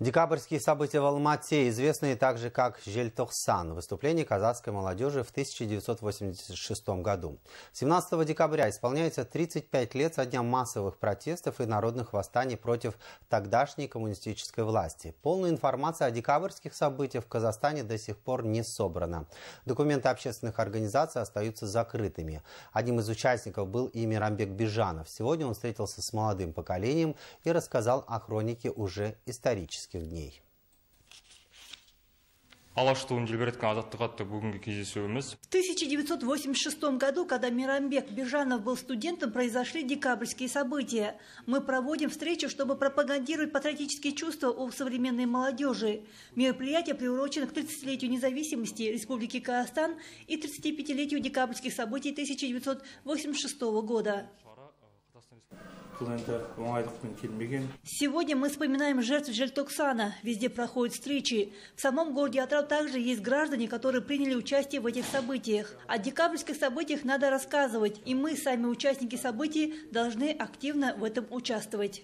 Декабрьские события в Алмате, известные также как Жельтохсан, выступление казахской молодежи в 1986 году. 17 декабря исполняется 35 лет со дня массовых протестов и народных восстаний против тогдашней коммунистической власти. Полная информация о декабрьских событиях в Казахстане до сих пор не собрана. Документы общественных организаций остаются закрытыми. Одним из участников был и Мирамбек Бижанов. Сегодня он встретился с молодым поколением и рассказал о хронике уже исторически исторических дней. алаштуын желбіреткен азаттық атты бүгінгі кездесуіміз в 1986 году когда мирамбек бежанов был студентом произошли декабрьские события мы проводим встречу чтобы пропагандировать патриотические чувства у современной молодежи мероприятие приурочено к 30-летию независимости республики казахстан и 35-летию декабрьских событий 1986 года Сегодня мы вспоминаем жертв Жельтоксана. Везде проходят встречи. В самом городе Атырау также есть граждане, которые приняли участие в этих событиях. О декабрьских событиях надо рассказывать, и мы, сами участники событий, должны активно в этом участвовать.